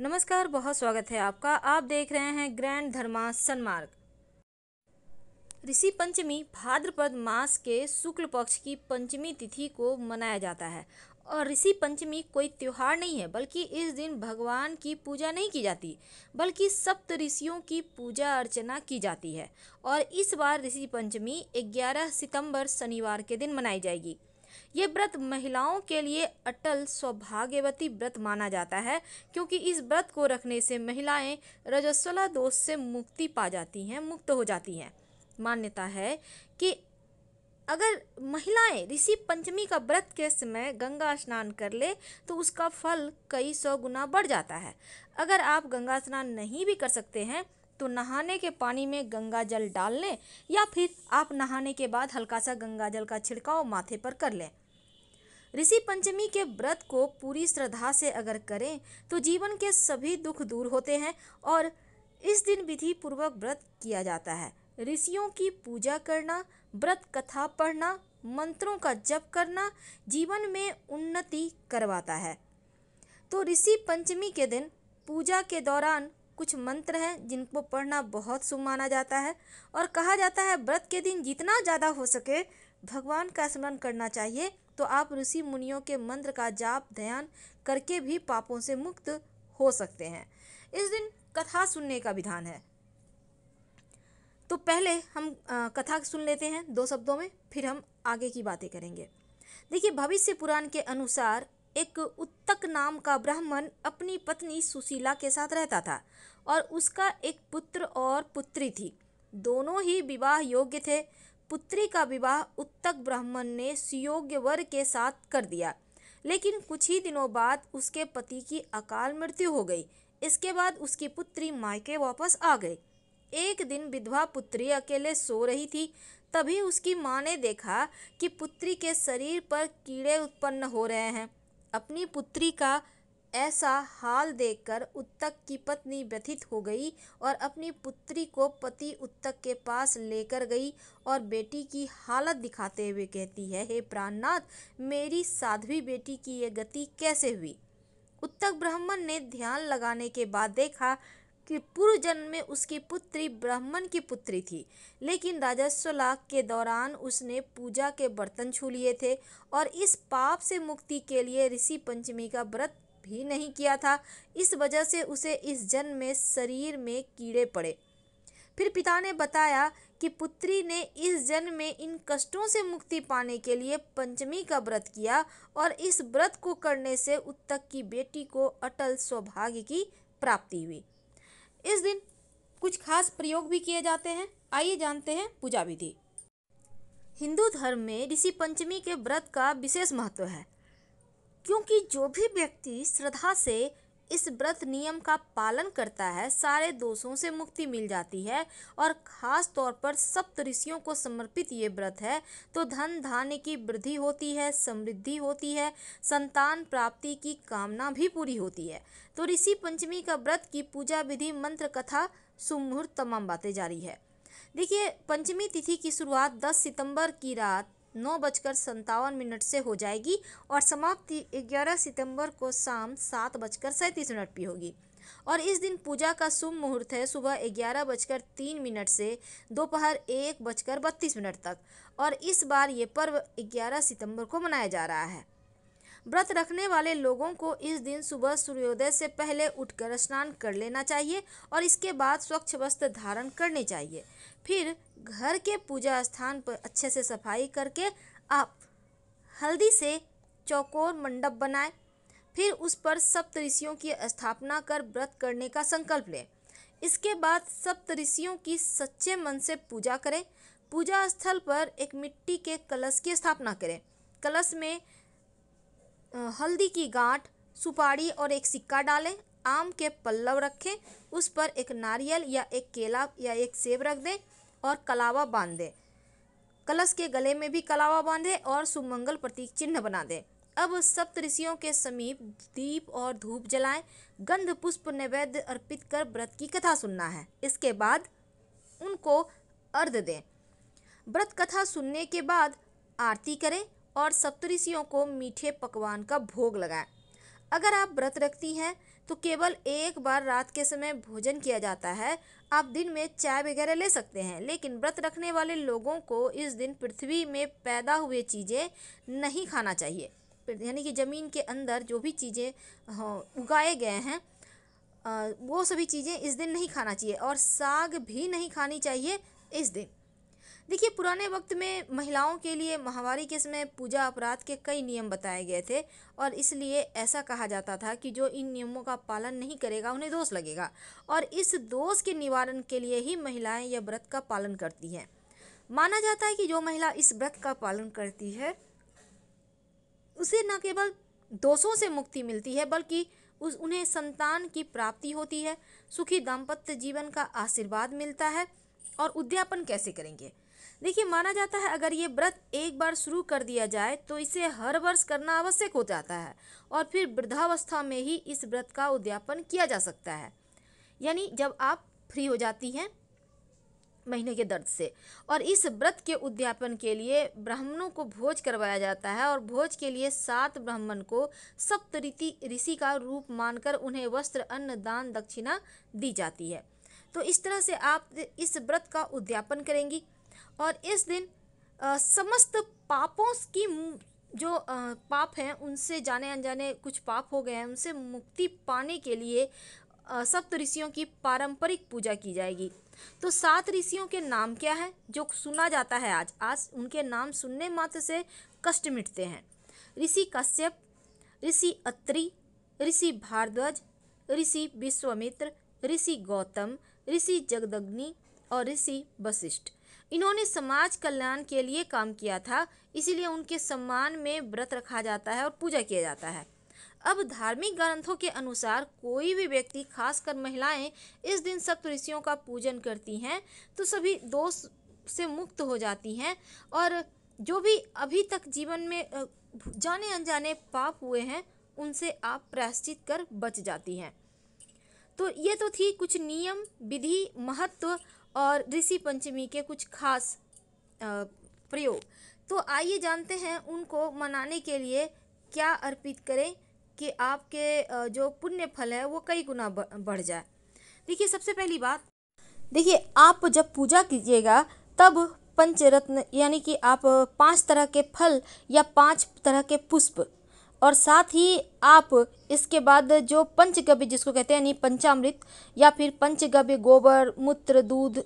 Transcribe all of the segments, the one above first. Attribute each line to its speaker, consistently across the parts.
Speaker 1: नमस्कार बहुत स्वागत है आपका आप देख रहे हैं ग्रैंड धर्मा सन्मार्ग ऋषि पंचमी भाद्रपद मास के शुक्ल पक्ष की पंचमी तिथि को मनाया जाता है और ऋषि पंचमी कोई त्यौहार नहीं है बल्कि इस दिन भगवान की पूजा नहीं की जाती बल्कि सप्त ऋषियों की पूजा अर्चना की जाती है और इस बार ऋषि पंचमी 11 सितंबर शनिवार के दिन मनाई जाएगी ये व्रत महिलाओं के लिए अटल सौभाग्यवती व्रत माना जाता है क्योंकि इस व्रत को रखने से महिलाएं रजस्वला दोष से मुक्ति पा जाती हैं मुक्त हो जाती हैं मान्यता है कि अगर महिलाएं ऋषि पंचमी का व्रत के समय गंगा स्नान कर ले तो उसका फल कई सौ गुना बढ़ जाता है अगर आप गंगा स्नान नहीं भी कर सकते हैं तो नहाने के पानी में गंगा जल डाल लें या फिर आप नहाने के बाद हल्का सा गंगा जल का छिड़काव माथे पर कर लें ऋषि पंचमी के व्रत को पूरी श्रद्धा से अगर करें तो जीवन के सभी दुख दूर होते हैं और इस दिन विधि पूर्वक व्रत किया जाता है ऋषियों की पूजा करना व्रत कथा पढ़ना मंत्रों का जप करना जीवन में उन्नति करवाता है तो ऋषि पंचमी के दिन पूजा के दौरान कुछ मंत्र हैं जिनको पढ़ना बहुत शुभ माना जाता है और कहा जाता है व्रत के दिन जितना ज़्यादा हो सके भगवान का स्मरण करना चाहिए तो आप ऋषि मुनियों के मंत्र का जाप ध्यान करके भी पापों से मुक्त हो सकते हैं इस दिन कथा सुनने का विधान है तो पहले हम कथा सुन लेते हैं दो शब्दों में फिर हम आगे की बातें करेंगे देखिए भविष्य पुराण के अनुसार एक उत्तक नाम का ब्राह्मण अपनी पत्नी सुशीला के साथ रहता था और उसका एक पुत्र और पुत्री थी दोनों ही विवाह योग्य थे पुत्री का विवाह उत्तक ब्राह्मण ने सुयोग्य वर के साथ कर दिया लेकिन कुछ ही दिनों बाद उसके पति की अकाल मृत्यु हो गई इसके बाद उसकी पुत्री मायके वापस आ गई एक दिन विधवा पुत्री अकेले सो रही थी तभी उसकी माँ ने देखा कि पुत्री के शरीर पर कीड़े उत्पन्न हो रहे हैं अपनी पुत्री का ऐसा हाल देखकर उत्तक की पत्नी व्यथित हो गई और अपनी पुत्री को पति उत्तक के पास लेकर गई और बेटी की हालत दिखाते हुए कहती है हे प्राणनाथ मेरी साध्वी बेटी की यह गति कैसे हुई उत्तक ब्राह्मण ने ध्यान लगाने के बाद देखा कि पूर्व जन्म में उसकी पुत्री ब्राह्मण की पुत्री थी लेकिन राजस्व लाभ के दौरान उसने पूजा के बर्तन छू लिए थे और इस पाप से मुक्ति के लिए ऋषि पंचमी का व्रत भी नहीं किया था इस वजह से उसे इस जन्म में शरीर में कीड़े पड़े फिर पिता ने बताया कि पुत्री ने इस जन्म में इन कष्टों से मुक्ति पाने के लिए पंचमी का व्रत किया और इस व्रत को करने से उत्तक की बेटी को अटल सौभाग्य की प्राप्ति हुई इस दिन कुछ खास प्रयोग भी किए जाते हैं आइए जानते हैं पूजा विधि हिंदू धर्म में ऋषि पंचमी के व्रत का विशेष महत्व है क्योंकि जो भी व्यक्ति श्रद्धा से इस व्रत नियम का पालन करता है सारे दोषों से मुक्ति मिल जाती है और ख़ास तौर पर सप्त ऋषियों को समर्पित ये व्रत है तो धन धान्य की वृद्धि होती है समृद्धि होती है संतान प्राप्ति की कामना भी पूरी होती है तो ऋषि पंचमी का व्रत की पूजा विधि मंत्र कथा सुमुहूर्त तमाम बातें जारी है देखिए पंचमी तिथि की शुरुआत 10 सितंबर की रात नौ बजकर संतावन मिनट से हो जाएगी और समाप्ति ग्यारह सितंबर को शाम सात बजकर सैंतीस मिनट पर होगी और इस दिन पूजा का शुभ मुहूर्त है सुबह ग्यारह बजकर तीन मिनट से दोपहर एक बजकर बत्तीस मिनट तक और इस बार ये पर्व ग्यारह सितंबर को मनाया जा रहा है व्रत रखने वाले लोगों को इस दिन सुबह सूर्योदय से पहले उठकर स्नान कर लेना चाहिए और इसके बाद स्वच्छ वस्त्र धारण करने चाहिए फिर घर के पूजा स्थान पर अच्छे से सफाई करके आप हल्दी से चौकोर मंडप बनाएं फिर उस पर सप्त ऋषियों की स्थापना कर व्रत करने का संकल्प लें इसके बाद सप्त ऋषियों की सच्चे मन से पूजा करें पूजा स्थल पर एक मिट्टी के कलश की स्थापना करें कलश में हल्दी की गांठ सुपारी और एक सिक्का डालें आम के पल्लव रखें उस पर एक नारियल या एक केला या एक सेब रख दें और कलावा बांध दें कलश के गले में भी कलावा बांधे और सुमंगल प्रतीक चिन्ह बना दें अब सप्तऋषियों के समीप दीप और धूप जलाएं गंध पुष्प नैवेद्य अर्पित कर व्रत की कथा सुनना है इसके बाद उनको अर्ध दें व्रत कथा सुनने के बाद आरती करें और सप्तऋषियों को मीठे पकवान का भोग लगाएं अगर आप व्रत रखती हैं तो केवल एक बार रात के समय भोजन किया जाता है आप दिन में चाय वगैरह ले सकते हैं लेकिन व्रत रखने वाले लोगों को इस दिन पृथ्वी में पैदा हुए चीज़ें नहीं खाना चाहिए यानी कि ज़मीन के अंदर जो भी चीज़ें हाँ, उगाए गए हैं वो सभी चीज़ें इस दिन नहीं खाना चाहिए और साग भी नहीं खानी चाहिए इस दिन देखिए पुराने वक्त में महिलाओं के लिए महावारी के समय पूजा अपराध के कई नियम बताए गए थे और इसलिए ऐसा कहा जाता था कि जो इन नियमों का पालन नहीं करेगा उन्हें दोष लगेगा और इस दोष के निवारण के लिए ही महिलाएं यह व्रत का पालन करती हैं माना जाता है कि जो महिला इस व्रत का पालन करती है उसे न केवल दोषों से मुक्ति मिलती है बल्कि उस उन्हें संतान की प्राप्ति होती है सुखी दाम्पत्य जीवन का आशीर्वाद मिलता है और उद्यापन कैसे करेंगे देखिए माना जाता है अगर ये व्रत एक बार शुरू कर दिया जाए तो इसे हर वर्ष करना आवश्यक हो जाता है और फिर वृद्धावस्था में ही इस व्रत का उद्यापन किया जा सकता है यानी जब आप फ्री हो जाती हैं महीने के दर्द से और इस व्रत के उद्यापन के लिए ब्राह्मणों को भोज करवाया जाता है और भोज के लिए सात ब्राह्मण को सप्त रीति ऋषि का रूप मानकर उन्हें वस्त्र अन्न दान दक्षिणा दी जाती है तो इस तरह से आप इस व्रत का उद्यापन करेंगी और इस दिन आ, समस्त पापों की जो आ, पाप हैं उनसे जाने अनजाने कुछ पाप हो गए हैं उनसे मुक्ति पाने के लिए सप्त ऋषियों की पारंपरिक पूजा की जाएगी तो सात ऋषियों के नाम क्या है जो सुना जाता है आज आज उनके नाम सुनने मात्र से कष्ट मिटते हैं ऋषि कश्यप ऋषि अत्रि ऋषि भारद्वाज ऋषि विश्वामित्र ऋषि गौतम ऋषि जगदग्नि और ऋषि वशिष्ठ इन्होंने समाज कल्याण के लिए काम किया था इसीलिए उनके सम्मान में व्रत रखा जाता है और पूजा किया जाता है अब धार्मिक ग्रंथों के अनुसार कोई भी व्यक्ति खासकर महिलाएं इस दिन सप्त ऋषियों का पूजन करती हैं तो सभी दोष से मुक्त हो जाती हैं और जो भी अभी तक जीवन में जाने अनजाने पाप हुए हैं उनसे आप प्रायश्चित कर बच जाती हैं तो ये तो थी कुछ नियम विधि महत्व और ऋषि पंचमी के कुछ खास प्रयोग तो आइए जानते हैं उनको मनाने के लिए क्या अर्पित करें कि आपके जो पुण्य फल है वो कई गुना बढ़ जाए देखिए सबसे पहली बात देखिए आप जब पूजा कीजिएगा तब पंचरत्न यानी कि आप पांच तरह के फल या पांच तरह के पुष्प और साथ ही आप इसके बाद जो पंचगव्य जिसको कहते हैं यानी पंचामृत या फिर पंचगव्य गोबर मूत्र दूध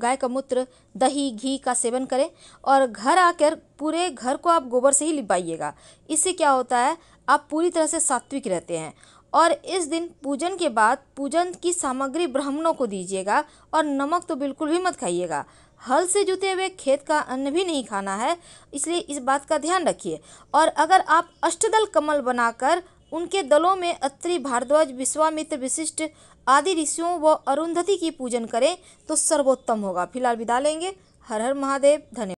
Speaker 1: गाय का मूत्र दही घी का सेवन करें और घर आकर पूरे घर को आप गोबर से ही लिपाइएगा इससे क्या होता है आप पूरी तरह से सात्विक रहते हैं और इस दिन पूजन के बाद पूजन की सामग्री ब्राह्मणों को दीजिएगा और नमक तो बिल्कुल भी मत खाइएगा हल से जुते हुए खेत का अन्न भी नहीं खाना है इसलिए इस बात का ध्यान रखिए और अगर आप अष्टदल कमल बनाकर उनके दलों में अत्रि भारद्वाज विश्वामित्र विशिष्ट आदि ऋषियों व अरुंधति की पूजन करें तो सर्वोत्तम होगा फिलहाल विदा लेंगे हर हर महादेव धन्यवाद